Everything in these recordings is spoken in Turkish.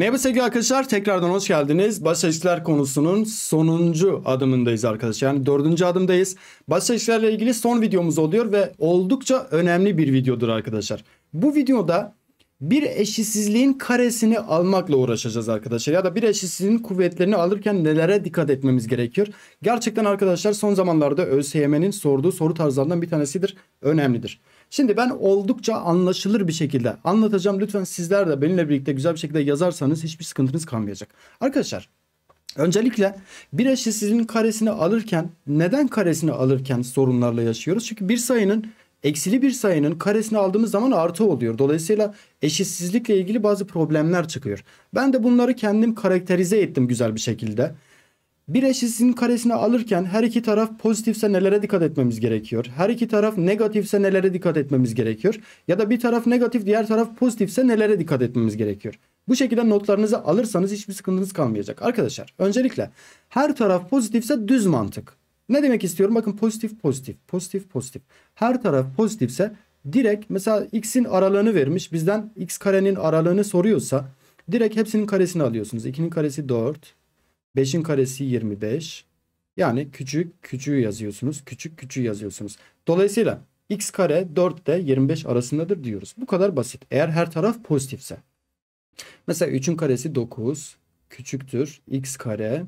Merhaba sevgili arkadaşlar tekrardan hoş geldiniz. Baş ilişkiler konusunun sonuncu adımındayız arkadaşlar. Yani dördüncü adımdayız. Baş ilişkilerle ilgili son videomuz oluyor ve oldukça önemli bir videodur arkadaşlar. Bu videoda bir eşitsizliğin karesini almakla uğraşacağız arkadaşlar. Ya da bir eşitsizliğin kuvvetlerini alırken nelere dikkat etmemiz gerekiyor? Gerçekten arkadaşlar son zamanlarda ÖSYM'nin sorduğu soru tarzlarından bir tanesidir. Önemlidir. Şimdi ben oldukça anlaşılır bir şekilde anlatacağım. Lütfen sizler de benimle birlikte güzel bir şekilde yazarsanız hiçbir sıkıntınız kalmayacak. Arkadaşlar Öncelikle bir eşi karesini alırken neden karesini alırken sorunlarla yaşıyoruz? Çünkü bir sayının eksili bir sayının karesini aldığımız zaman artı oluyor. Dolayısıyla eşitsizlikle ilgili bazı problemler çıkıyor. Ben de bunları kendim karakterize ettim güzel bir şekilde. Bir eşitsizliğin karesini alırken her iki taraf pozitifse nelere dikkat etmemiz gerekiyor? Her iki taraf negatifse nelere dikkat etmemiz gerekiyor? Ya da bir taraf negatif diğer taraf pozitifse nelere dikkat etmemiz gerekiyor? Bu şekilde notlarınızı alırsanız hiçbir sıkıntınız kalmayacak. Arkadaşlar öncelikle her taraf pozitifse düz mantık. Ne demek istiyorum? Bakın pozitif pozitif pozitif pozitif. Her taraf pozitifse direkt mesela x'in aralığını vermiş. Bizden x karenin aralığını soruyorsa direkt hepsinin karesini alıyorsunuz. 2'nin karesi 4. 5'in karesi 25. Yani küçük küçüğü yazıyorsunuz. Küçük küçüğü yazıyorsunuz. Dolayısıyla x kare 4 ile 25 arasındadır diyoruz. Bu kadar basit. Eğer her taraf pozitifse. Mesela 3'ün karesi 9 küçüktür. x kare.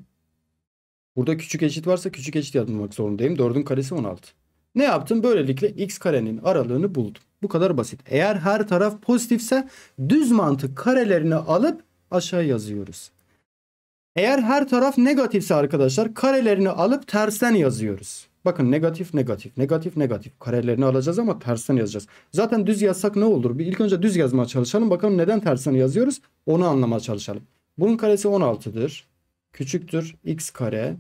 Burada küçük eşit varsa küçük eşit yazmak zorundayım. 4'ün karesi 16. Ne yaptım? Böylelikle x karenin aralığını buldum. Bu kadar basit. Eğer her taraf pozitifse düz mantık karelerini alıp aşağı yazıyoruz. Eğer her taraf negatifse arkadaşlar karelerini alıp tersten yazıyoruz. Bakın negatif negatif negatif negatif karelerini alacağız ama tersten yazacağız. Zaten düz yazsak ne olur? Bir ilk önce düz yazmaya çalışalım. Bakalım neden tersten yazıyoruz? Onu anlamaya çalışalım. Bunun karesi 16'dır. Küçüktür x kare.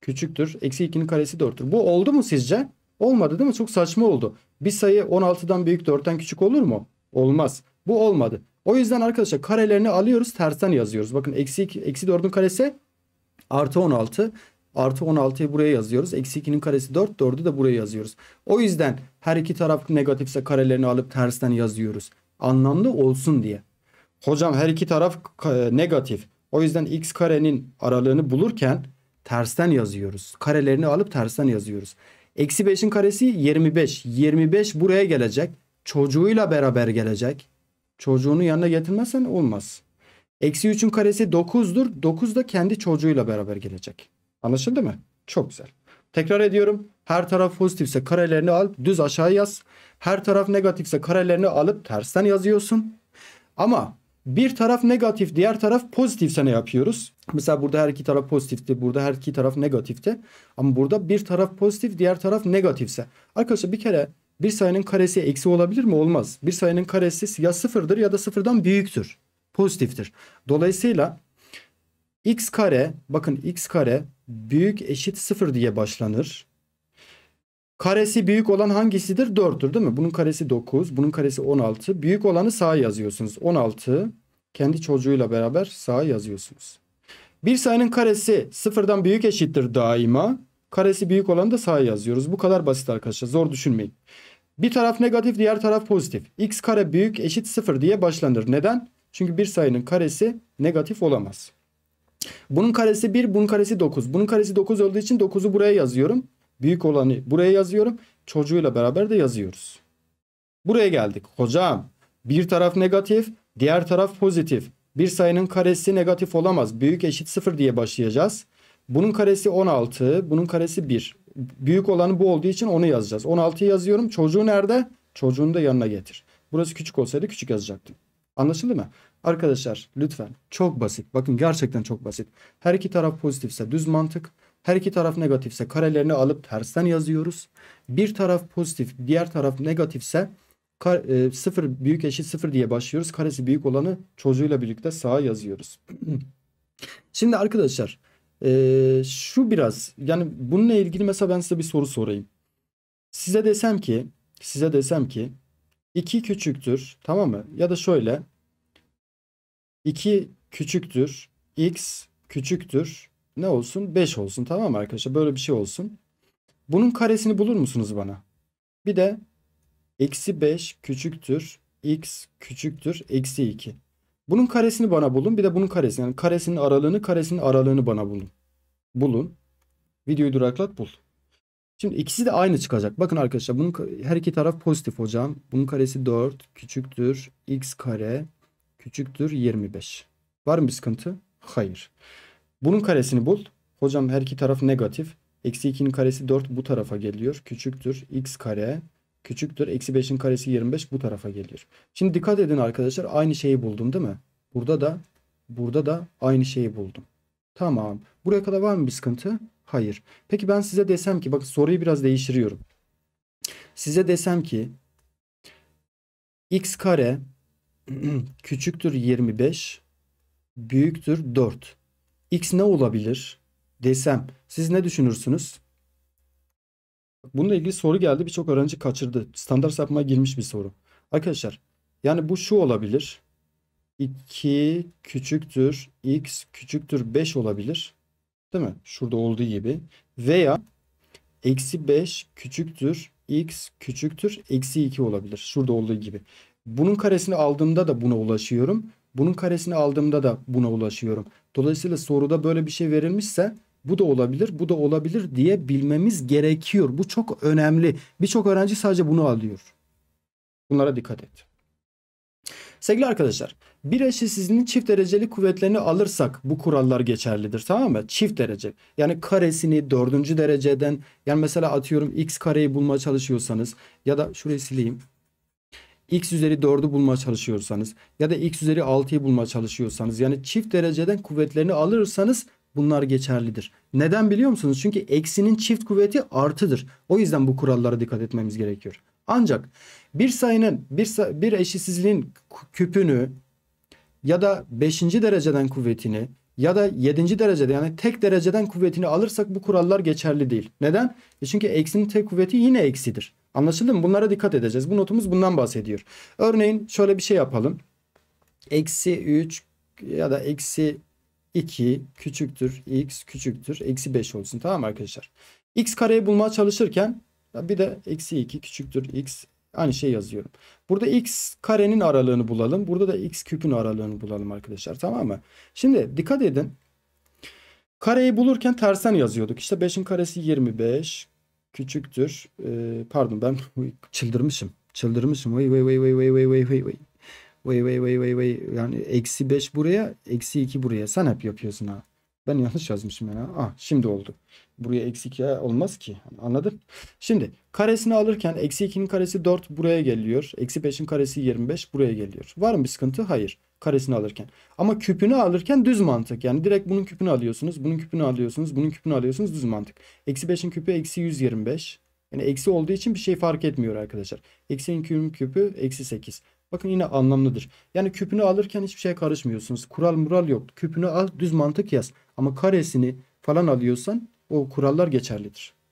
Küçüktür. Eksi 2'nin karesi 4'tür. Bu oldu mu sizce? Olmadı değil mi? Çok saçma oldu. Bir sayı 16'dan büyük 4'ten küçük olur mu? Olmaz. Bu olmadı. O yüzden arkadaşlar karelerini alıyoruz tersten yazıyoruz. Bakın eksi, eksi 4'ün karesi artı 16. Artı 16'yı buraya yazıyoruz. Eksi 2'nin karesi 4. 4'ü de buraya yazıyoruz. O yüzden her iki taraf negatifse karelerini alıp tersten yazıyoruz. Anlamlı olsun diye. Hocam her iki taraf negatif. O yüzden x karenin aralığını bulurken tersten yazıyoruz. Karelerini alıp tersten yazıyoruz. Eksi 5'in karesi 25. 25 buraya gelecek. Çocuğuyla beraber gelecek. Çocuğunu yanına getirmezsen olmaz. Eksi 3'ün karesi 9'dur. 9 da kendi çocuğuyla beraber gelecek. Anlaşıldı mı? Çok güzel. Tekrar ediyorum. Her taraf pozitifse karelerini al düz aşağı yaz. Her taraf negatifse karelerini alıp tersten yazıyorsun. Ama bir taraf negatif diğer taraf pozitifse ne yapıyoruz? Mesela burada her iki taraf pozitifti. Burada her iki taraf negatifti. Ama burada bir taraf pozitif diğer taraf negatifse. Arkadaşlar bir kere bir sayının karesi eksi olabilir mi? Olmaz. Bir sayının karesi ya sıfırdır ya da sıfırdan büyüktür. Pozitiftir. Dolayısıyla x kare bakın x kare büyük eşit sıfır diye başlanır. Karesi büyük olan hangisidir? 4'tür değil mi? Bunun karesi 9, bunun karesi 16. Büyük olanı sağa yazıyorsunuz. 16 kendi çocuğuyla beraber sağa yazıyorsunuz. Bir sayının karesi sıfırdan büyük eşittir daima. Karesi büyük olanı da sağa yazıyoruz. Bu kadar basit arkadaşlar. Zor düşünmeyin. Bir taraf negatif diğer taraf pozitif. X kare büyük eşit 0 diye başlanır. Neden? Çünkü bir sayının karesi negatif olamaz. Bunun karesi 1 bunun karesi 9. Bunun karesi 9 olduğu için 9'u buraya yazıyorum. Büyük olanı buraya yazıyorum. Çocuğuyla beraber de yazıyoruz. Buraya geldik. Hocam bir taraf negatif diğer taraf pozitif. Bir sayının karesi negatif olamaz. Büyük eşit 0 diye başlayacağız. Bunun karesi 16, bunun karesi 1. Büyük olanı bu olduğu için onu yazacağız. 16'yı yazıyorum. Çocuğu nerede? Çocuğunu da yanına getir. Burası küçük olsaydı küçük yazacaktım. Anlaşıldı mı? Arkadaşlar lütfen çok basit. Bakın gerçekten çok basit. Her iki taraf pozitifse düz mantık. Her iki taraf negatifse karelerini alıp tersten yazıyoruz. Bir taraf pozitif diğer taraf negatifse kar, e, sıfır büyük eşit sıfır diye başlıyoruz. Karesi büyük olanı çocuğuyla birlikte sağa yazıyoruz. Şimdi arkadaşlar ee, şu biraz yani bununla ilgili mesela ben size bir soru sorayım. Size desem ki size desem ki 2 küçüktür tamam mı? Ya da şöyle 2 küçüktür x küçüktür ne olsun 5 olsun tamam mı arkadaşlar böyle bir şey olsun. Bunun karesini bulur musunuz bana? Bir de eksi 5 küçüktür x küçüktür eksi 2. Bunun karesini bana bulun. Bir de bunun karesi. Yani karesinin aralığını karesinin aralığını bana bulun. Bulun. Videoyu duraklat bul. Şimdi ikisi de aynı çıkacak. Bakın arkadaşlar bunun her iki taraf pozitif hocam. Bunun karesi 4 küçüktür x kare küçüktür 25. Var mı bir sıkıntı? Hayır. Bunun karesini bul. Hocam her iki taraf negatif. Eksi 2'nin karesi 4 bu tarafa geliyor. Küçüktür x kare küçüktür. Eksi 5'in karesi 25 bu tarafa geliyor. Şimdi dikkat edin arkadaşlar aynı şeyi buldum değil mi? Burada da burada da aynı şeyi buldum. Tamam. Buraya kadar var mı bir sıkıntı? Hayır. Peki ben size desem ki bak soruyu biraz değiştiriyorum. Size desem ki x kare küçüktür 25 büyüktür 4. x ne olabilir desem siz ne düşünürsünüz? Bununla ilgili soru geldi. Birçok öğrenci kaçırdı. Standart sapmaya girmiş bir soru. Arkadaşlar yani bu şu olabilir. 2 küçüktür x küçüktür 5 olabilir. Değil mi? Şurada olduğu gibi. Veya eksi 5 küçüktür x küçüktür eksi 2 olabilir. Şurada olduğu gibi. Bunun karesini aldığımda da buna ulaşıyorum. Bunun karesini aldığımda da buna ulaşıyorum. Dolayısıyla soruda böyle bir şey verilmişse bu da olabilir, bu da olabilir diye bilmemiz gerekiyor. Bu çok önemli. Birçok öğrenci sadece bunu alıyor. Bunlara dikkat et. Sevgili arkadaşlar, bir eşitsizliğinin çift dereceli kuvvetlerini alırsak bu kurallar geçerlidir tamam mı? Çift derece. Yani karesini dördüncü dereceden yani mesela atıyorum x kareyi bulmaya çalışıyorsanız ya da şurayı sileyim. x üzeri 4'ü bulmaya çalışıyorsanız ya da x üzeri 6'yı bulmaya çalışıyorsanız yani çift dereceden kuvvetlerini alırsanız bunlar geçerlidir. Neden biliyor musunuz? Çünkü eksinin çift kuvveti artıdır. O yüzden bu kurallara dikkat etmemiz gerekiyor. Ancak bir sayının bir, bir eşitsizliğin küpünü ya da 5. dereceden kuvvetini ya da 7. derecede yani tek dereceden kuvvetini alırsak bu kurallar geçerli değil. Neden? E çünkü eksinin tek kuvveti yine eksidir. Anlaşıldı mı? Bunlara dikkat edeceğiz. Bu notumuz bundan bahsediyor. Örneğin şöyle bir şey yapalım. Eksi 3 ya da eksi 2 küçüktür x küçüktür eksi 5 olsun tamam mı arkadaşlar? x kareyi bulmaya çalışırken bir de eksi 2 küçüktür x aynı şey yazıyorum. Burada x karenin aralığını bulalım. Burada da x küpün aralığını bulalım arkadaşlar tamam mı? Şimdi dikkat edin. Kareyi bulurken tersen yazıyorduk. İşte 5'in karesi 25 küçüktür. Ee, pardon ben çıldırmışım. Çıldırmışım. Vay vay vay vay vay vay vay vay. Vay vay vay vay vay. Yani eksi 5 buraya, eksi 2 buraya. Sen hep yapıyorsun ha. Ben yanlış yazmışım yani. Ah şimdi oldu. Buraya eksi 2 olmaz ki. anladın Şimdi karesini alırken eksi 2'nin karesi 4 buraya geliyor. Eksi 5'in karesi 25 buraya geliyor. Var mı bir sıkıntı? Hayır. Karesini alırken. Ama küpünü alırken düz mantık. Yani direkt bunun küpünü alıyorsunuz. Bunun küpünü alıyorsunuz. Bunun küpünü alıyorsunuz. Düz mantık. Eksi 5'in küpü eksi 125. Yani eksi olduğu için bir şey fark etmiyor arkadaşlar. Eksi 2'nin küpü eksi 8. Bakın yine anlamlıdır. Yani küpünü alırken hiçbir şeye karışmıyorsunuz. Kural mural yok. Küpünü al düz mantık yaz. Ama karesini falan alıyorsan o kurallar geçerlidir.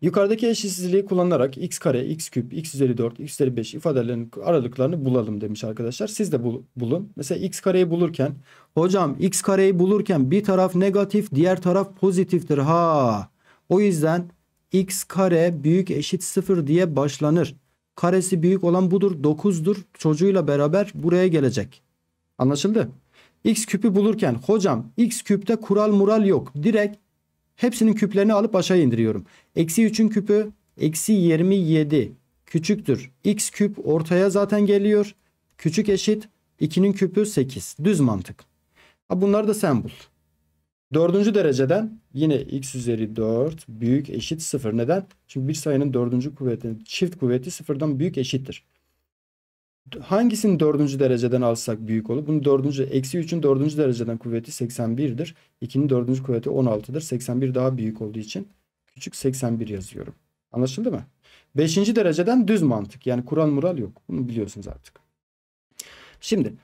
Yukarıdaki eşitsizliği kullanarak x kare, x küp, x üzeri 4, x üzeri 5 ifadelerinin aralıklarını bulalım demiş arkadaşlar. Siz de bul bulun. Mesela x kareyi bulurken hocam x kareyi bulurken bir taraf negatif diğer taraf pozitiftir ha. O yüzden x kare büyük eşit 0 diye başlanır. Karesi büyük olan budur. 9'dur. Çocuğuyla beraber buraya gelecek. Anlaşıldı? X küpü bulurken hocam X küpte kural mural yok. Direkt hepsinin küplerini alıp aşağı indiriyorum. Eksi 3'ün küpü eksi 27 küçüktür. X küp ortaya zaten geliyor. Küçük eşit 2'nin küpü 8. Düz mantık. Bunları da sen bul. Dördüncü dereceden yine x üzeri 4 büyük eşit 0. Neden? Çünkü bir sayının dördüncü kuvvetinin çift kuvveti sıfırdan büyük eşittir. Hangisini dördüncü dereceden alsak büyük olur? Bunun dördüncü, eksi 3'ün dördüncü dereceden kuvveti 81'dir. 2'nin dördüncü kuvveti 16'dır. 81 daha büyük olduğu için küçük 81 yazıyorum. Anlaşıldı mı? Beşinci dereceden düz mantık. Yani kural mural yok. Bunu biliyorsunuz artık. Şimdi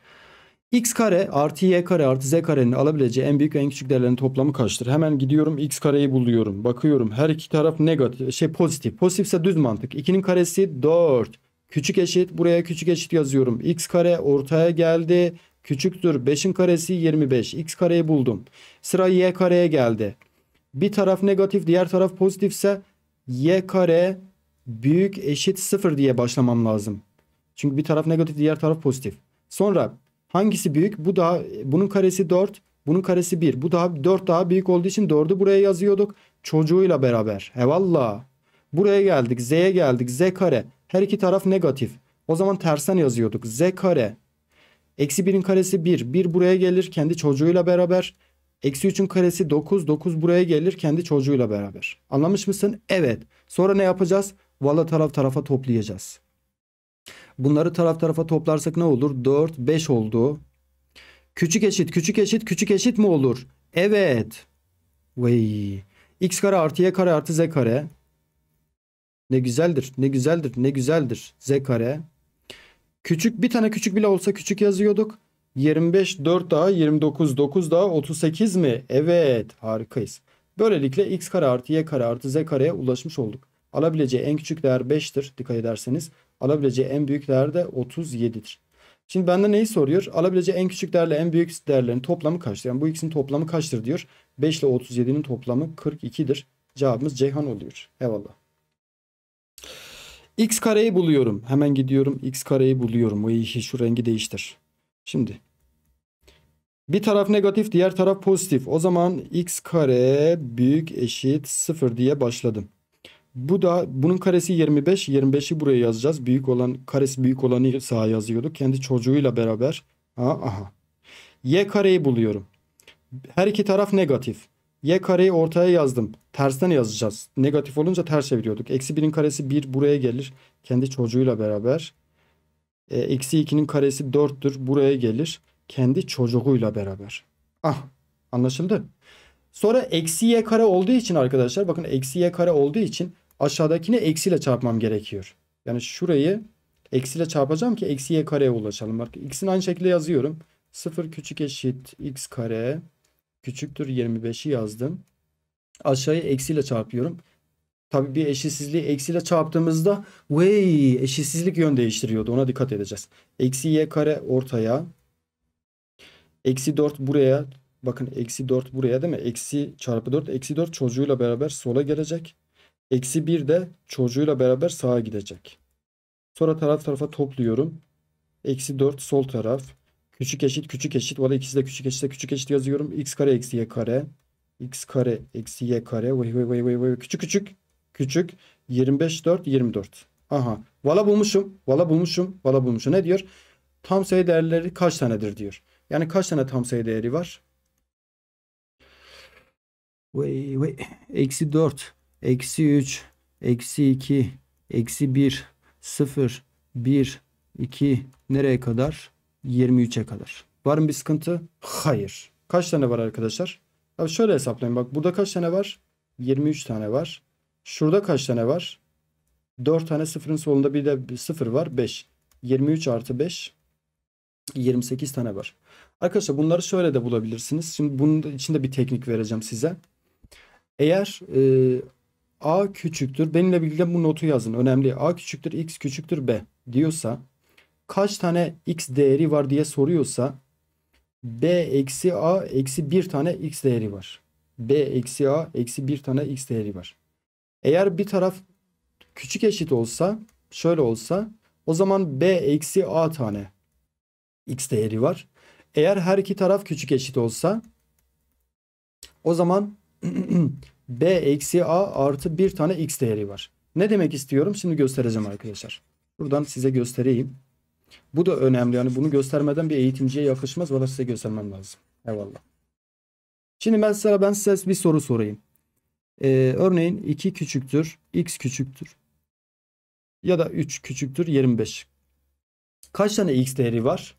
x kare artı y kare artı z karenin alabileceği en büyük ve en küçük değerlerin toplamı kaçtır? Hemen gidiyorum x kareyi buluyorum. Bakıyorum her iki taraf negatif şey pozitif. Pozitifse düz mantık. 2'nin karesi 4. Küçük eşit buraya küçük eşit yazıyorum. x kare ortaya geldi. Küçüktür 5'in karesi 25. x kareyi buldum. Sıra y kareye geldi. Bir taraf negatif diğer taraf pozitifse y kare büyük eşit 0 diye başlamam lazım. Çünkü bir taraf negatif diğer taraf pozitif. Sonra Hangisi büyük? Bu daha bunun karesi 4, bunun karesi 1. Bu daha 4 daha büyük olduğu için 4'ü buraya yazıyorduk. Çocuğuyla beraber. Eyvallah. Buraya geldik. Z'ye geldik. Z kare. Her iki taraf negatif. O zaman tersen yazıyorduk. Z kare. Eksi 1'in karesi 1. 1 buraya gelir kendi çocuğuyla beraber. Eksi 3'ün karesi 9. 9 buraya gelir kendi çocuğuyla beraber. Anlamış mısın? Evet. Sonra ne yapacağız? Valla taraf tarafa toplayacağız. Bunları taraf tarafa toplarsak ne olur? 4, 5 oldu. Küçük eşit, küçük eşit, küçük eşit mi olur? Evet. Vay. X kare artı y kare artı z kare. Ne güzeldir, ne güzeldir, ne güzeldir. Z kare. Küçük bir tane küçük bile olsa küçük yazıyorduk. 25, 4 daha, 29, 9 daha, 38 mi? Evet, harikayız. Böylelikle x kare artı y kare artı z kareye ulaşmış olduk. Alabileceği en küçük değer 5'tir dikkat ederseniz. Alabileceği en büyük değer de 37'dir. Şimdi bende neyi soruyor? Alabileceği en küçük değerle en büyük değerlerin toplamı kaçtır? Yani bu ikisinin toplamı kaçtır diyor. 5 ile 37'nin toplamı 42'dir. Cevabımız Ceyhan oluyor. Eyvallah. X kareyi buluyorum. Hemen gidiyorum. X kareyi buluyorum. O şu rengi değiştir. Şimdi bir taraf negatif diğer taraf pozitif. O zaman x kare büyük eşit 0 diye başladım. Bu da bunun karesi 25. 25'i buraya yazacağız. Büyük olan karesi büyük olanı sağa yazıyorduk. Kendi çocuğuyla beraber. Aha, aha. Y kareyi buluyorum. Her iki taraf negatif. Y kareyi ortaya yazdım. Tersten yazacağız. Negatif olunca ters çeviriyorduk. Eksi 1'in karesi 1 buraya gelir. Kendi çocuğuyla beraber. E, eksi 2'nin karesi 4'tür. Buraya gelir. Kendi çocuğuyla beraber. Ah anlaşıldı. Sonra eksi y kare olduğu için arkadaşlar bakın eksi y kare olduğu için aşağıdakini eksiyle çarpmam gerekiyor. Yani şurayı eksiyle çarpacağım ki eksi y kareye ulaşalım. Bak x'in aynı şekilde yazıyorum. 0 küçük eşit x kare küçüktür 25'i yazdım. Aşağıya eksiyle çarpıyorum. Tabi bir eşitsizliği eksiyle çarptığımızda vey eşitsizlik yön değiştiriyordu. Ona dikkat edeceğiz. Eksi y kare ortaya. Eksi 4 buraya. Bakın eksi 4 buraya değil mi? Eksi çarpı 4. Eksi 4 çocuğuyla beraber sola gelecek. Eksi 1 de çocuğuyla beraber sağa gidecek. Sonra taraf tarafa topluyorum. Eksi 4 sol taraf. Küçük eşit küçük eşit. Valla arada ikisi de küçük eşit küçük eşit yazıyorum. X kare eksi y kare. X kare eksi y kare. Vay vay vay vay vay. Küçük küçük. Küçük. 25 4 24. Aha. Valla bulmuşum. Valla bulmuşum. Valla bulmuşum. Ne diyor? Tam sayı değerleri kaç tanedir diyor. Yani kaç tane tam sayı değeri var? Vay vay. Eksi 4. Eksi 3, eksi 2, eksi 1, 0, 1, 2 nereye kadar? 23'e kadar. Var mı bir sıkıntı? Hayır. Kaç tane var arkadaşlar? Abi şöyle hesaplayın. Bak burada kaç tane var? 23 tane var. Şurada kaç tane var? 4 tane sıfırın solunda bir de bir sıfır var. 5. 23 artı 5. 28 tane var. Arkadaşlar bunları şöyle de bulabilirsiniz. Şimdi bunun için de bir teknik vereceğim size. Eğer e, a küçüktür. Benimle birlikte bu notu yazın. Önemli. A küçüktür x küçüktür b diyorsa kaç tane x değeri var diye soruyorsa b eksi a eksi bir tane x değeri var. b eksi a eksi bir tane x değeri var. Eğer bir taraf küçük eşit olsa şöyle olsa o zaman b eksi a tane x değeri var. Eğer her iki taraf küçük eşit olsa o zaman b eksi a artı bir tane x değeri var. Ne demek istiyorum? Şimdi göstereceğim arkadaşlar. Buradan size göstereyim. Bu da önemli. Yani bunu göstermeden bir eğitimciye yakışmaz. Valla size göstermem lazım. Eyvallah. Şimdi mesela ben size bir soru sorayım. Ee, örneğin 2 küçüktür, x küçüktür. Ya da 3 küçüktür, 25. Kaç tane x değeri var?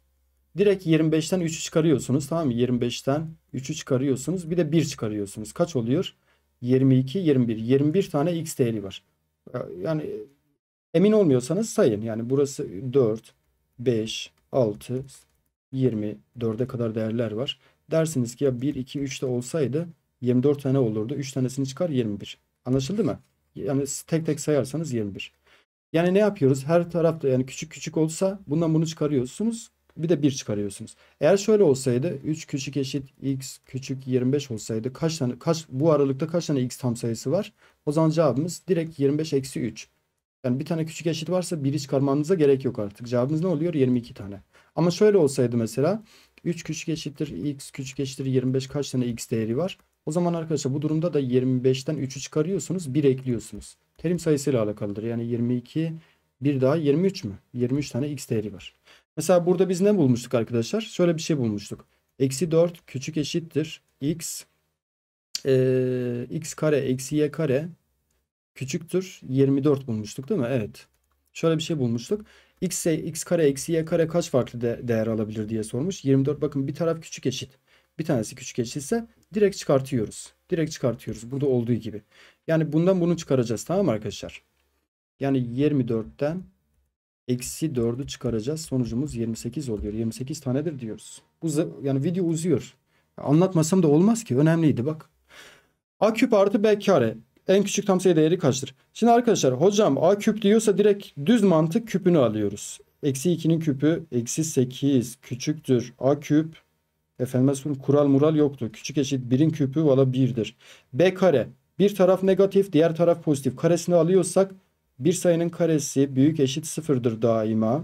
Direkt 25'ten 3'ü çıkarıyorsunuz. Tamam mı? 25'ten 3'ü çıkarıyorsunuz. Bir de 1 çıkarıyorsunuz. Kaç oluyor? 22, 21. 21 tane x değeri var. Ee, yani emin olmuyorsanız sayın. Yani burası 4, 5, 6, 20, 4'e kadar değerler var. Dersiniz ki ya 1, 2, 3 de olsaydı 24 tane olurdu. 3 tanesini çıkar 21. Anlaşıldı mı? Yani tek tek sayarsanız 21. Yani ne yapıyoruz? Her tarafta yani küçük küçük olsa bundan bunu çıkarıyorsunuz bir de 1 çıkarıyorsunuz. Eğer şöyle olsaydı 3 küçük eşit x küçük 25 olsaydı kaç tane kaç bu aralıkta kaç tane x tam sayısı var? O zaman cevabımız direkt 25 eksi 3. Yani bir tane küçük eşit varsa 1'i çıkarmanıza gerek yok artık. Cevabımız ne oluyor? 22 tane. Ama şöyle olsaydı mesela 3 küçük eşittir x küçük eşittir 25 kaç tane x değeri var? O zaman arkadaşlar bu durumda da 25'ten 3'ü çıkarıyorsunuz 1 ekliyorsunuz. Terim sayısıyla alakalıdır. Yani 22 bir daha 23 mü? 23 tane x değeri var. Mesela burada biz ne bulmuştuk arkadaşlar? Şöyle bir şey bulmuştuk. Eksi 4 küçük eşittir. X e, x kare eksi y kare küçüktür. 24 bulmuştuk değil mi? Evet. Şöyle bir şey bulmuştuk. X, e x kare eksi y kare kaç farklı de değer alabilir diye sormuş. 24 bakın bir taraf küçük eşit. Bir tanesi küçük eşitse direkt çıkartıyoruz. Direkt çıkartıyoruz. Burada olduğu gibi. Yani bundan bunu çıkaracağız. Tamam mı arkadaşlar? Yani 24'ten eksi 4'ü çıkaracağız. Sonucumuz 28 oluyor. 28 tanedir diyoruz. Bu yani video uzuyor. Anlatmasam da olmaz ki. Önemliydi bak. A küp artı B kare. En küçük tam sayı değeri kaçtır? Şimdi arkadaşlar hocam A küp diyorsa direkt düz mantık küpünü alıyoruz. Eksi 2'nin küpü eksi 8 küçüktür. A küp efendim kural mural yoktu. Küçük eşit 1'in küpü valla 1'dir. B kare bir taraf negatif diğer taraf pozitif karesini alıyorsak bir sayının karesi büyük eşit sıfırdır daima.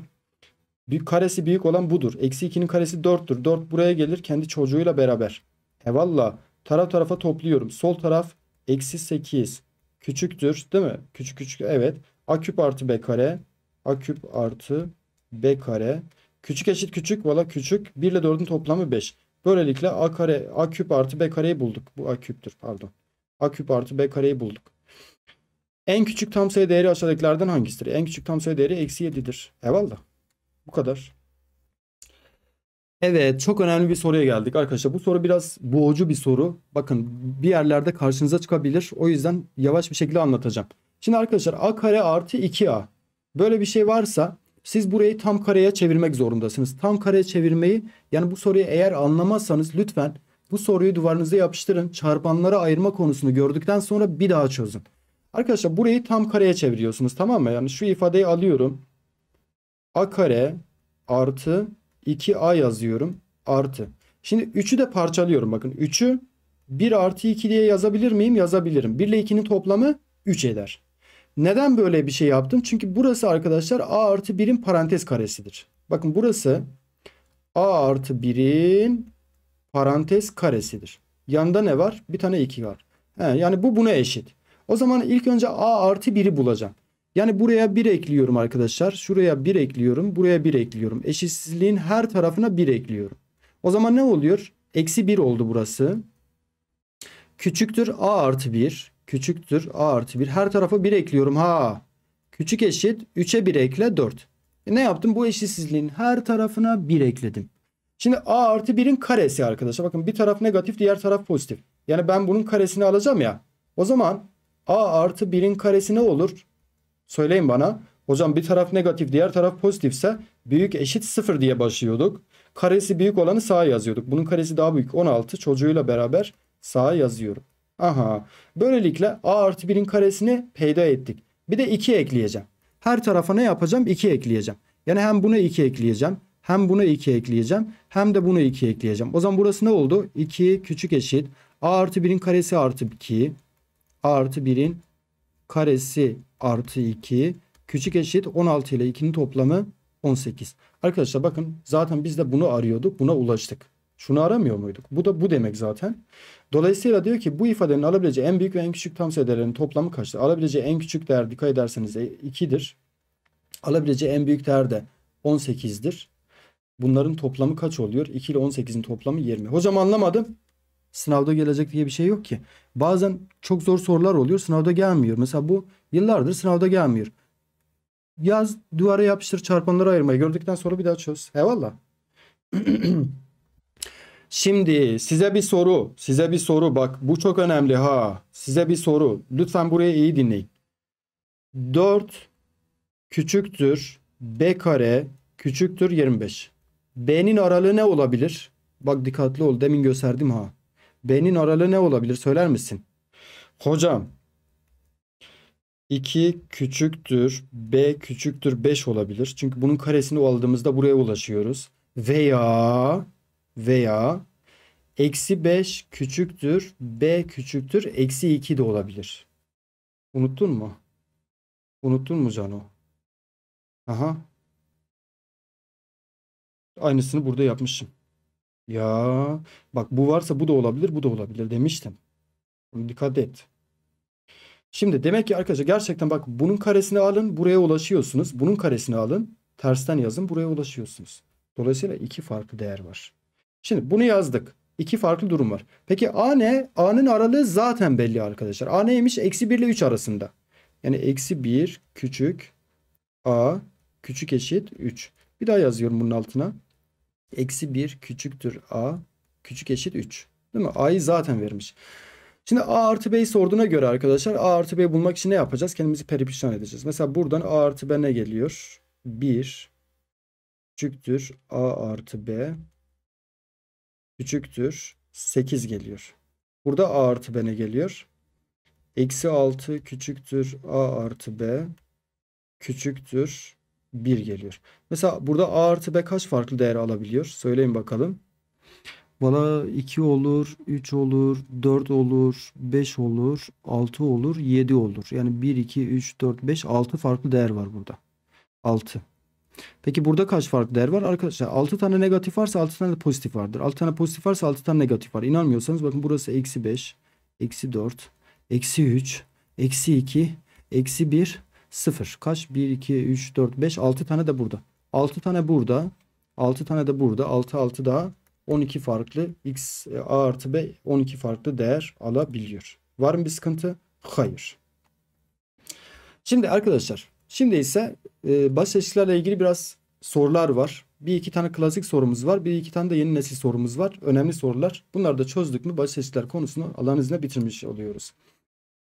Büyük, karesi büyük olan budur. Eksi 2'nin karesi 4'tür. 4 buraya gelir kendi çocuğuyla beraber. E valla taraf tarafa topluyorum. Sol taraf eksi 8 küçüktür değil mi? Küçük küçük evet. A küp artı B kare. A küp artı B kare. Küçük eşit küçük valla küçük. 1 ile 4'ün toplamı 5. Böylelikle A kare A küp artı B kareyi bulduk. Bu A küptür pardon. A küp artı B kareyi bulduk. En küçük tam sayı değeri aşağıdakilerden hangisidir? En küçük tam sayı değeri eksi 7'dir. Eyvallah. Bu kadar. Evet çok önemli bir soruya geldik arkadaşlar. Bu soru biraz boğucu bir soru. Bakın bir yerlerde karşınıza çıkabilir. O yüzden yavaş bir şekilde anlatacağım. Şimdi arkadaşlar a kare artı 2a. Böyle bir şey varsa siz burayı tam kareye çevirmek zorundasınız. Tam kareye çevirmeyi yani bu soruyu eğer anlamazsanız lütfen bu soruyu duvarınıza yapıştırın. Çarpanlara ayırma konusunu gördükten sonra bir daha çözün. Arkadaşlar burayı tam kareye çeviriyorsunuz tamam mı? Yani şu ifadeyi alıyorum. A kare artı 2A yazıyorum. Artı. Şimdi 3'ü de parçalıyorum bakın. 3'ü 1 artı 2 diye yazabilir miyim? Yazabilirim. 1 ile 2'nin toplamı 3 eder. Neden böyle bir şey yaptım? Çünkü burası arkadaşlar A artı 1'in parantez karesidir. Bakın burası A artı 1'in parantez karesidir. Yanda ne var? Bir tane 2 var. He, yani bu buna eşit. O zaman ilk önce a artı 1'i bulacağım. Yani buraya 1 ekliyorum arkadaşlar. Şuraya 1 ekliyorum. Buraya 1 ekliyorum. Eşitsizliğin her tarafına 1 ekliyorum. O zaman ne oluyor? Eksi 1 oldu burası. Küçüktür a artı 1. Küçüktür a artı 1. Her tarafa 1 ekliyorum. Ha. Küçük eşit 3'e 1 ekle 4. E ne yaptım? Bu eşitsizliğin her tarafına 1 ekledim. Şimdi a artı 1'in karesi arkadaşlar. Bakın bir taraf negatif diğer taraf pozitif. Yani ben bunun karesini alacağım ya. O zaman A artı 1'in karesi ne olur? Söyleyin bana. Hocam bir taraf negatif diğer taraf pozitifse büyük eşit 0 diye başlıyorduk. Karesi büyük olanı sağa yazıyorduk. Bunun karesi daha büyük 16 çocuğuyla beraber sağa yazıyorum. Aha böylelikle a artı 1'in karesini peyda ettik. Bir de 2 ekleyeceğim. Her tarafa ne yapacağım? 2 ekleyeceğim. Yani hem buna 2 ekleyeceğim. Hem buna 2 ekleyeceğim. Hem de buna 2 ekleyeceğim. O zaman burası ne oldu? 2 küçük eşit. a artı 1'in karesi artı 2 artı 1'in karesi artı 2 küçük eşit 16 ile 2'nin toplamı 18. Arkadaşlar bakın zaten biz de bunu arıyorduk buna ulaştık. Şunu aramıyor muyduk? Bu da bu demek zaten. Dolayısıyla diyor ki bu ifadenin alabileceği en büyük ve en küçük tam sayı toplamı kaçtır? Alabileceği en küçük değer dikkat ederseniz 2'dir. E, alabileceği en büyük değer de 18'dir. Bunların toplamı kaç oluyor? 2 ile 18'in toplamı 20. Hocam anlamadım. Sınavda gelecek diye bir şey yok ki. Bazen çok zor sorular oluyor. Sınavda gelmiyor. Mesela bu yıllardır sınavda gelmiyor. Yaz duvara yapıştır çarpanları ayırmayı gördükten sonra bir daha çöz. Eyvallah. Şimdi size bir soru. Size bir soru. Bak bu çok önemli ha. Size bir soru. Lütfen buraya iyi dinleyin. 4 küçüktür b kare küçüktür 25. B'nin aralığı ne olabilir? Bak dikkatli ol. Demin gösterdim ha. B'nin aralığı ne olabilir söyler misin? Hocam 2 küçüktür B küçüktür 5 olabilir. Çünkü bunun karesini aldığımızda buraya ulaşıyoruz. Veya veya eksi 5 küçüktür B küçüktür eksi 2 de olabilir. Unuttun mu? Unuttun mu Cano? Aha. Aynısını burada yapmışım. Ya bak bu varsa bu da olabilir bu da olabilir demiştim. dikkat et. Şimdi demek ki arkadaşlar gerçekten bak bunun karesini alın buraya ulaşıyorsunuz. Bunun karesini alın tersten yazın buraya ulaşıyorsunuz. Dolayısıyla iki farklı değer var. Şimdi bunu yazdık. İki farklı durum var. Peki A ne? A'nın aralığı zaten belli arkadaşlar. A neymiş? Eksi 1 ile 3 arasında. Yani eksi 1 küçük A küçük eşit 3. Bir daha yazıyorum bunun altına eksi 1 küçüktür a küçük eşit 3. Değil mi? a'yı zaten vermiş. Şimdi a artı b'yi sorduğuna göre arkadaşlar a artı b bulmak için ne yapacağız? Kendimizi peripişan edeceğiz. Mesela buradan a artı b ne geliyor? 1 küçüktür a artı b küçüktür 8 geliyor. Burada a artı b ne geliyor? Eksi 6 küçüktür a artı b küçüktür 1 geliyor. Mesela burada A artı B kaç farklı değer alabiliyor? Söyleyin bakalım. Bana 2 olur, 3 olur, 4 olur, 5 olur, 6 olur, 7 olur. Yani 1, 2, 3, 4, 5, 6 farklı değer var burada. 6. Peki burada kaç farklı değer var? Arkadaşlar 6 tane negatif varsa 6 tane de pozitif vardır. 6 tane pozitif varsa 6 tane negatif var. İnanmıyorsanız bakın burası eksi 5, eksi 4, eksi 3, eksi 2, eksi 1, 0. Kaç? 1, 2, 3, 4, 5, 6 tane de burada. 6 tane burada. 6 tane de burada. 6, 6 daha 12 farklı x e, a artı b 12 farklı değer alabiliyor. Var mı bir sıkıntı? Hayır. Şimdi arkadaşlar şimdi ise e, baş ilişkilerle ilgili biraz sorular var. Bir iki tane klasik sorumuz var. Bir iki tane de yeni nesil sorumuz var. Önemli sorular. Bunları da çözdük mü baş ilişkiler konusunu Allah'ın izniyle bitirmiş oluyoruz.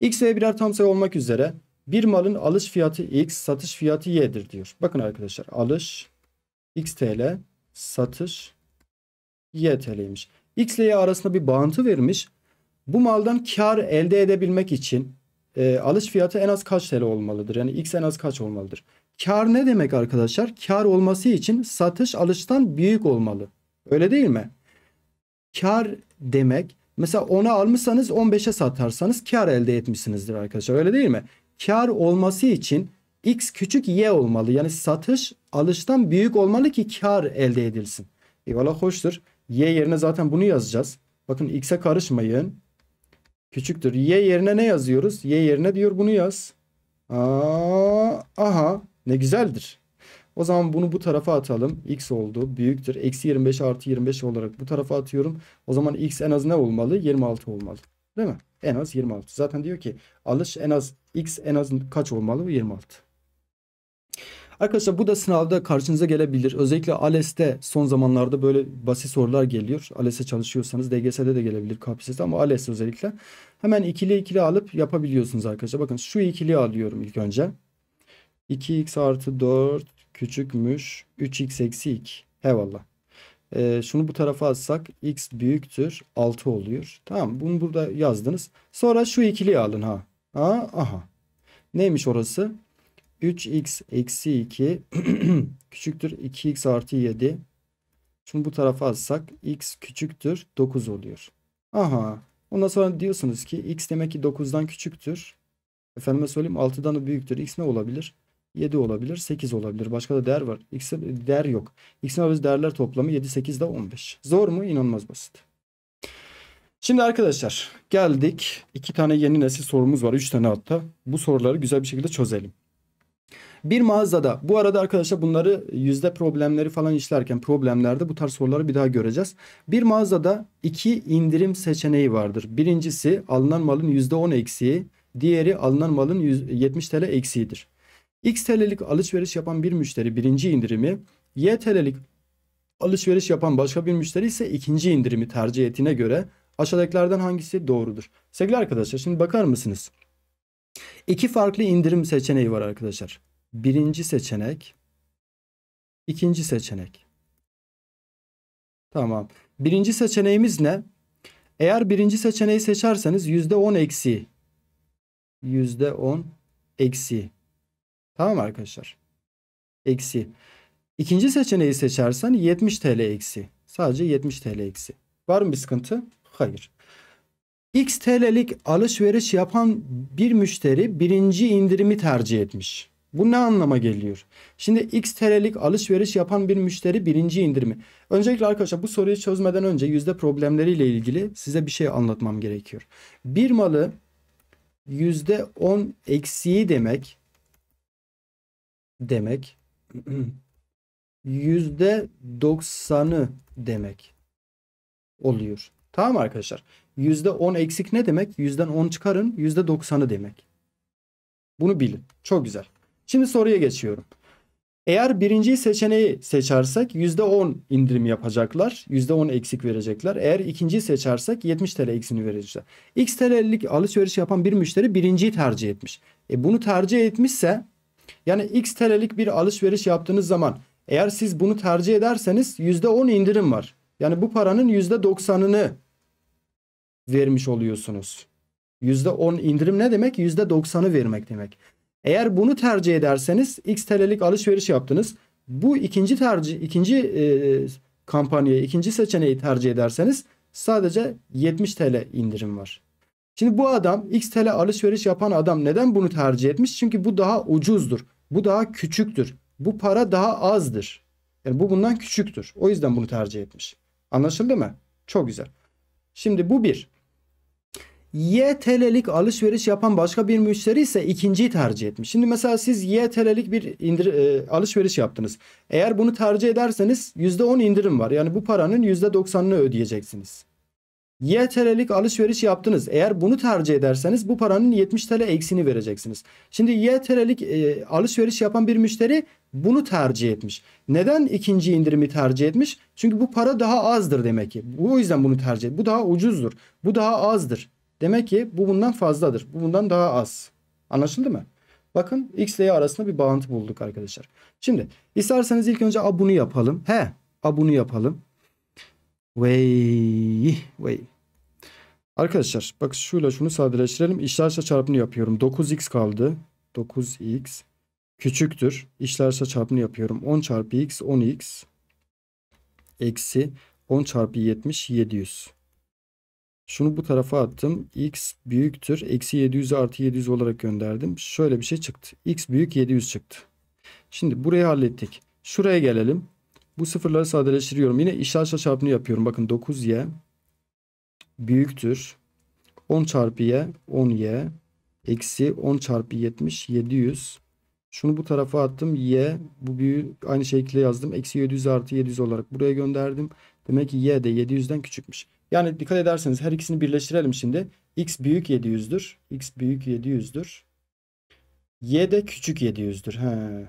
X ve birer tam sayı olmak üzere bir malın alış fiyatı X, satış fiyatı Y'dir diyor. Bakın arkadaşlar alış X TL, satış Y TL'ymiş. X ile Y arasında bir bağıntı vermiş. Bu maldan kar elde edebilmek için e, alış fiyatı en az kaç TL olmalıdır? Yani X en az kaç olmalıdır? Kar ne demek arkadaşlar? Kar olması için satış alıştan büyük olmalı. Öyle değil mi? Kar demek Mesela 10'a almışsanız 15'e satarsanız kar elde etmişsinizdir arkadaşlar öyle değil mi? kar olması için x küçük y olmalı. Yani satış alıştan büyük olmalı ki kar elde edilsin. Eyvallah hoştur. Y yerine zaten bunu yazacağız. Bakın x'e karışmayın. Küçüktür. Y yerine ne yazıyoruz? Y yerine diyor bunu yaz. Aa, aha ne güzeldir. O zaman bunu bu tarafa atalım. X oldu. Büyüktür. Eksi 25 artı 25 olarak bu tarafa atıyorum. O zaman X en az ne olmalı? 26 olmalı. Değil mi? En az 26. Zaten diyor ki alış en az x en az kaç olmalı? 26. Arkadaşlar bu da sınavda karşınıza gelebilir. Özellikle ALES'te son zamanlarda böyle basit sorular geliyor. ALES'e çalışıyorsanız DGS'de de gelebilir KPSS'de ama ALES özellikle. Hemen ikili ikili alıp yapabiliyorsunuz arkadaşlar. Bakın şu ikili alıyorum ilk önce. 2x artı 4 küçükmüş 3x eksi 2. Eyvallah. E, şunu bu tarafa atsak x büyüktür 6 oluyor. Tamam bunu burada yazdınız. Sonra şu ikiliyi alın ha. ha aha. Neymiş orası? 3x eksi 2 küçüktür 2x artı 7. Şunu bu tarafa atsak x küçüktür 9 oluyor. Aha. Ondan sonra diyorsunuz ki x demek ki 9'dan küçüktür. Efendime söyleyeyim 6'dan da büyüktür. X ne olabilir? 7 olabilir, 8 olabilir. Başka da değer var. X'e değer yok. X'in alacağız değerler toplamı 7, 8 de 15. Zor mu? İnanılmaz basit. Şimdi arkadaşlar geldik. iki tane yeni nesil sorumuz var. Üç tane hatta. Bu soruları güzel bir şekilde çözelim. Bir mağazada bu arada arkadaşlar bunları yüzde problemleri falan işlerken problemlerde bu tarz soruları bir daha göreceğiz. Bir mağazada iki indirim seçeneği vardır. Birincisi alınan malın yüzde on eksiği. Diğeri alınan malın 70 TL eksiğidir. X TL'lik alışveriş yapan bir müşteri birinci indirimi, Y TL'lik alışveriş yapan başka bir müşteri ise ikinci indirimi tercih ettiğine göre aşağıdakilerden hangisi doğrudur? Sevgili arkadaşlar şimdi bakar mısınız? İki farklı indirim seçeneği var arkadaşlar. Birinci seçenek, ikinci seçenek. Tamam. Birinci seçeneğimiz ne? Eğer birinci seçeneği seçerseniz %10 eksi. %10 eksi. Tamam arkadaşlar. Eksi. İkinci seçeneği seçersen 70 TL eksi. Sadece 70 TL eksi. Var mı bir sıkıntı? Hayır. X TL'lik alışveriş yapan bir müşteri birinci indirimi tercih etmiş. Bu ne anlama geliyor? Şimdi X TL'lik alışveriş yapan bir müşteri birinci indirimi. Öncelikle arkadaşlar bu soruyu çözmeden önce yüzde problemleriyle ilgili size bir şey anlatmam gerekiyor. Bir malı yüzde %10 eksiği demek demek. yüzde doksanı demek oluyor. Tamam arkadaşlar. Yüzde on eksik ne demek? Yüzden on çıkarın. Yüzde doksanı demek. Bunu bilin. Çok güzel. Şimdi soruya geçiyorum. Eğer birinci seçeneği seçersek yüzde on indirim yapacaklar. yüzde on eksik verecekler. Eğer ikinciyi seçersek 70 TL eksini verecekler. X TL'lik alışveriş yapan bir müşteri birinciyi tercih etmiş. E bunu tercih etmişse yani x TL'lik bir alışveriş yaptığınız zaman eğer siz bunu tercih ederseniz %10 indirim var. Yani bu paranın %90'ını vermiş oluyorsunuz. %10 indirim ne demek? %90'ı vermek demek. Eğer bunu tercih ederseniz x TL'lik alışveriş yaptınız. Bu ikinci tercih ikinci e, kampanyayı, ikinci seçeneği tercih ederseniz sadece 70 TL indirim var. Şimdi bu adam XTL alışveriş yapan adam neden bunu tercih etmiş? Çünkü bu daha ucuzdur. Bu daha küçüktür. Bu para daha azdır. Yani bu bundan küçüktür. O yüzden bunu tercih etmiş. Anlaşıldı mı? Çok güzel. Şimdi bu bir. YTL'lik alışveriş yapan başka bir müşteri ise ikinciyi tercih etmiş. Şimdi mesela siz YTL'lik bir indir, e, alışveriş yaptınız. Eğer bunu tercih ederseniz %10 indirim var. Yani bu paranın %90'ını ödeyeceksiniz. Y TL'lik alışveriş yaptınız. Eğer bunu tercih ederseniz bu paranın 70 TL eksini vereceksiniz. Şimdi Y TL'lik e, alışveriş yapan bir müşteri bunu tercih etmiş. Neden ikinci indirimi tercih etmiş? Çünkü bu para daha azdır demek ki. Bu yüzden bunu tercih et. Bu daha ucuzdur. Bu daha azdır. Demek ki bu bundan fazladır. Bu bundan daha az. Anlaşıldı mı? Bakın X ile Y arasında bir bağıntı bulduk arkadaşlar. Şimdi isterseniz ilk önce A bunu yapalım. He A bunu yapalım. Vey. Vey. Arkadaşlar bak şuyla şunu sadeleştirelim. İşlerse çarpını yapıyorum. 9x kaldı. 9x küçüktür. İşlerse çarpını yapıyorum. 10 çarpı x 10x eksi 10 çarpı 70 700. Şunu bu tarafa attım. x büyüktür. Eksi 700 artı 700 olarak gönderdim. Şöyle bir şey çıktı. x büyük 700 çıktı. Şimdi burayı hallettik. Şuraya gelelim. Bu sıfırları sadeleştiriyorum. Yine işler çarpını yapıyorum. Bakın 9y büyüktür. 10 çarpı y 10y eksi 10 çarpı 70 700. Şunu bu tarafa attım. Y bu büyük aynı şekilde yazdım. Eksi 700 artı 700 olarak buraya gönderdim. Demek ki y de 700'den küçükmüş. Yani dikkat ederseniz her ikisini birleştirelim şimdi. X büyük 700'dür. X büyük 700'dür. Y de küçük 700'dür. He.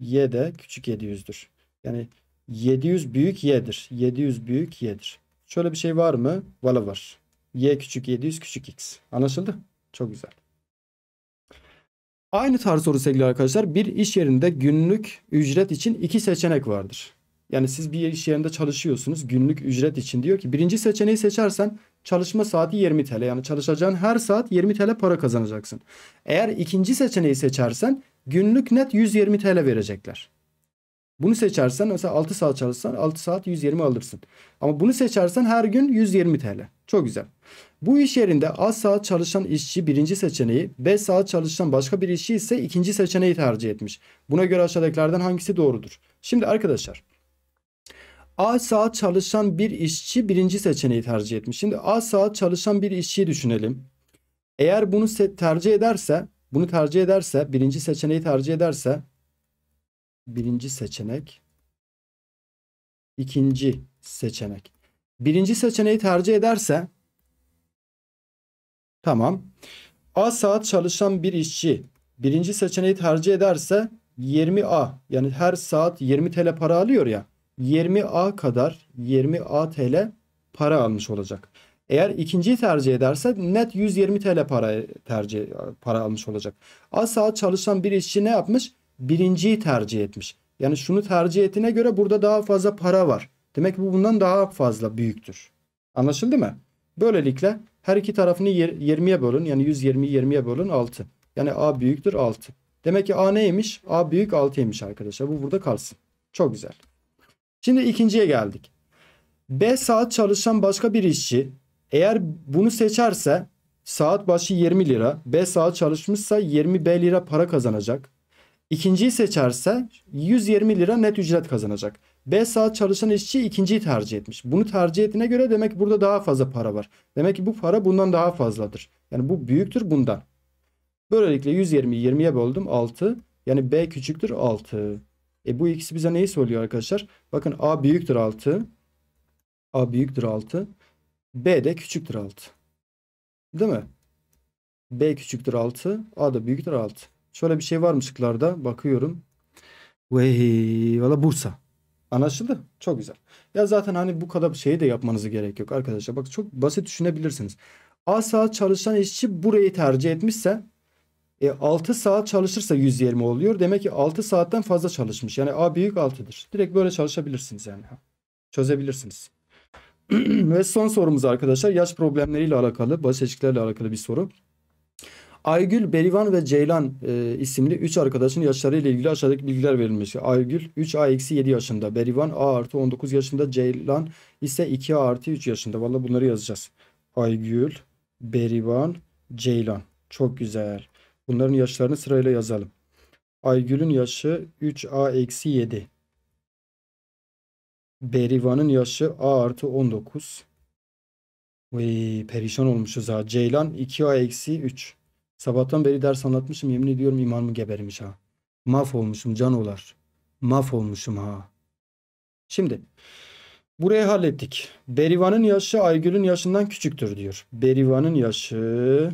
Y de küçük 700'dür. Yani 700 büyük y'dir. 700 büyük y'dir. Şöyle bir şey var mı? Valla var. y küçük 700 küçük x. Anlaşıldı? Çok güzel. Aynı tarz soru sevgili arkadaşlar. Bir iş yerinde günlük ücret için iki seçenek vardır. Yani siz bir iş yerinde çalışıyorsunuz. Günlük ücret için diyor ki birinci seçeneği seçersen çalışma saati 20 TL. Yani çalışacağın her saat 20 TL para kazanacaksın. Eğer ikinci seçeneği seçersen günlük net 120 TL verecekler. Bunu seçersen mesela 6 saat çalışsan 6 saat 120 alırsın. Ama bunu seçersen her gün 120 TL. Çok güzel. Bu iş yerinde az saat çalışan işçi birinci seçeneği, 5 saat çalışan başka bir işçi ise ikinci seçeneği tercih etmiş. Buna göre aşağıdakilerden hangisi doğrudur? Şimdi arkadaşlar az saat çalışan bir işçi birinci seçeneği tercih etmiş. Şimdi az saat çalışan bir işçiyi düşünelim. Eğer bunu tercih ederse, bunu tercih ederse, birinci seçeneği tercih ederse birinci seçenek. ikinci seçenek. Birinci seçeneği tercih ederse tamam. A saat çalışan bir işçi birinci seçeneği tercih ederse 20A yani her saat 20 TL para alıyor ya 20A kadar 20A TL para almış olacak. Eğer ikinciyi tercih ederse net 120 TL para tercih para almış olacak. A saat çalışan bir işçi ne yapmış? birinciyi tercih etmiş. Yani şunu tercih ettiğine göre burada daha fazla para var. Demek ki bu bundan daha fazla büyüktür. Anlaşıldı mı? Böylelikle her iki tarafını 20'ye bölün. Yani 120'yi 20'ye bölün 6. Yani A büyüktür 6. Demek ki A neymiş? A büyük 6'ymış arkadaşlar. Bu burada kalsın. Çok güzel. Şimdi ikinciye geldik. B saat çalışan başka bir işçi eğer bunu seçerse saat başı 20 lira. B saat çalışmışsa 20 B lira para kazanacak. İkinciyi seçerse 120 lira net ücret kazanacak. B saat çalışan işçi ikinciyi tercih etmiş. Bunu tercih ettiğine göre demek ki burada daha fazla para var. Demek ki bu para bundan daha fazladır. Yani bu büyüktür bundan. Böylelikle 120'yi 20'ye böldüm 6. Yani B küçüktür 6. E bu ikisi bize neyi söylüyor arkadaşlar? Bakın A büyüktür 6. A büyüktür 6. B de küçüktür 6. Değil mi? B küçüktür 6. A da büyüktür 6. Şöyle bir şey var mı şıklarda? Bakıyorum. Vay valla Bursa. Anlaşıldı. Çok güzel. Ya zaten hani bu kadar şeyi de yapmanızı gerek yok arkadaşlar. Bak çok basit düşünebilirsiniz. A saat çalışan işçi burayı tercih etmişse e, 6 saat çalışırsa 120 oluyor. Demek ki 6 saatten fazla çalışmış. Yani A büyük 6'dır. Direkt böyle çalışabilirsiniz yani. Çözebilirsiniz. Ve son sorumuz arkadaşlar yaş problemleriyle alakalı, basit ilişkilerle alakalı bir soru. Aygül, Berivan ve Ceylan e, isimli 3 arkadaşın yaşları ile ilgili aşağıdaki bilgiler verilmiş. Aygül 3A-7 yaşında, Berivan A artı 19 yaşında, Ceylan ise 2A artı 3 yaşında. Valla bunları yazacağız. Aygül, Berivan, Ceylan. Çok güzel. Bunların yaşlarını sırayla yazalım. Aygül'ün yaşı 3A-7. Berivan'ın yaşı A artı 19. Vay, perişan olmuşuz ha. Ceylan 2A-3. Sabahtan beri ders anlatmışım yemin ediyorum imanım gebermiş ha. Maf olmuşum can olar. maf olmuşum ha. Şimdi burayı hallettik. Berivan'ın yaşı Aygül'ün yaşından küçüktür diyor. Berivan'ın yaşı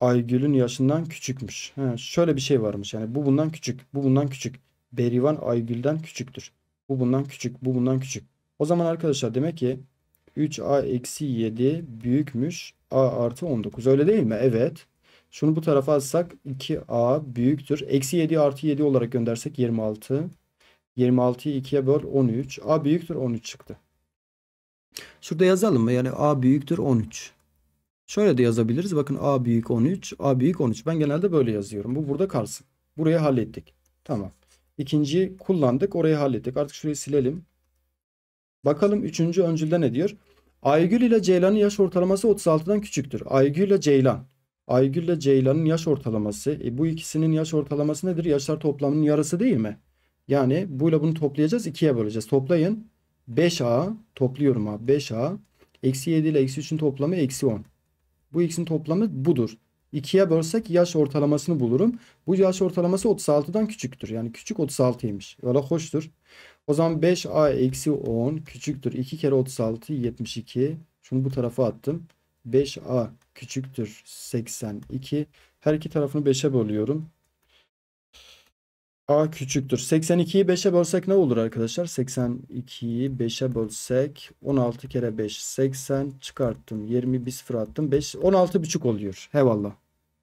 Aygül'ün yaşından küçükmüş. He, şöyle bir şey varmış yani bu bundan küçük, bu bundan küçük. Berivan Aygül'den küçüktür. Bu bundan küçük, bu bundan küçük. O zaman arkadaşlar demek ki 3a eksi 7 büyükmüş a artı 19 öyle değil mi? Evet. Şunu bu tarafa atsak 2a büyüktür. Eksi 7 artı 7 olarak göndersek 26. 26'yı 2'ye böl 13. a büyüktür 13 çıktı. Şurada yazalım mı? Yani a büyüktür 13. Şöyle de yazabiliriz. Bakın a büyük 13. a büyük 13. Ben genelde böyle yazıyorum. Bu burada kalsın. Burayı hallettik. Tamam. İkinciyi kullandık. Orayı hallettik. Artık şurayı silelim. Bakalım üçüncü öncülde ne diyor? Aygül ile Ceylan'ın yaş ortalaması 36'dan küçüktür. Aygül ile Ceylan. Aygül ile Ceylan'ın yaş ortalaması. E, bu ikisinin yaş ortalaması nedir? Yaşlar toplamının yarısı değil mi? Yani bu ile bunu toplayacağız. ikiye böleceğiz. Toplayın. 5A topluyorum abi. 5A. Eksi 7 ile eksi 3'ün toplamı eksi 10. Bu x'in toplamı budur. 2'ye bölsek yaş ortalamasını bulurum. Bu yaş ortalaması 36'dan küçüktür. Yani küçük 36'ymış. Öyle hoştur. O zaman 5A eksi 10 küçüktür. 2 kere 36 72. Şunu bu tarafa attım. 5a küçüktür 82. Her iki tarafını 5'e bölüyorum. A küçüktür. 82'yi 5'e bölsek ne olur arkadaşlar? 82'yi 5'e bölsek 16 kere 5 80 çıkarttım. 20 bir sıfır attım. 5 16 buçuk oluyor. Hevalla,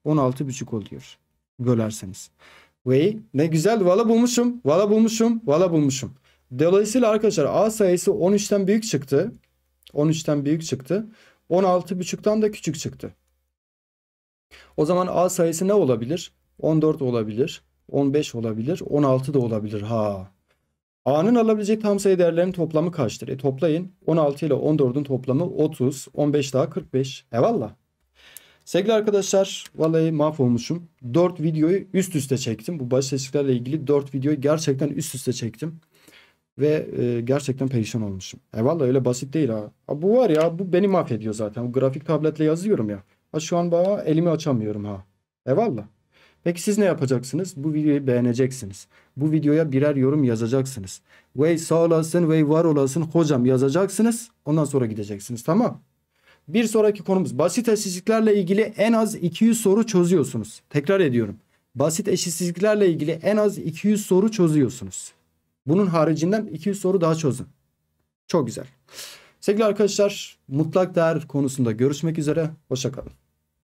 16 buçuk oluyor. Bölerseniz. Ve ne güzel Valla bulmuşum. Valla bulmuşum. Valla bulmuşum. Dolayısıyla arkadaşlar A sayısı 13'ten büyük çıktı. 13'ten büyük çıktı. 16,5'tan da küçük çıktı. O zaman A sayısı ne olabilir? 14 olabilir, 15 olabilir, 16 da olabilir. Ha. A'nın alabilecek tam sayı değerlerinin toplamı kaçtır? E toplayın. 16 ile 14'ün toplamı 30, 15 daha 45. Eyvallah. Sevgili arkadaşlar vallahi mahvolmuşum. 4 videoyu üst üste çektim. Bu baş ilgili 4 videoyu gerçekten üst üste çektim. Ve e, gerçekten perişan olmuşum. E valla öyle basit değil ha. ha. Bu var ya bu beni mahvediyor zaten. Bu grafik tabletle yazıyorum ya. Ha şu an bana elimi açamıyorum ha. E valla. Peki siz ne yapacaksınız? Bu videoyu beğeneceksiniz. Bu videoya birer yorum yazacaksınız. Vey sağ olasın, vey var olasın hocam yazacaksınız. Ondan sonra gideceksiniz tamam. Bir sonraki konumuz basit eşitsizliklerle ilgili en az 200 soru çözüyorsunuz. Tekrar ediyorum. Basit eşitsizliklerle ilgili en az 200 soru çözüyorsunuz. Bunun haricinden 200 soru daha çözdüm. Çok güzel. Sevgili arkadaşlar mutlak değer konusunda görüşmek üzere. Hoşçakalın.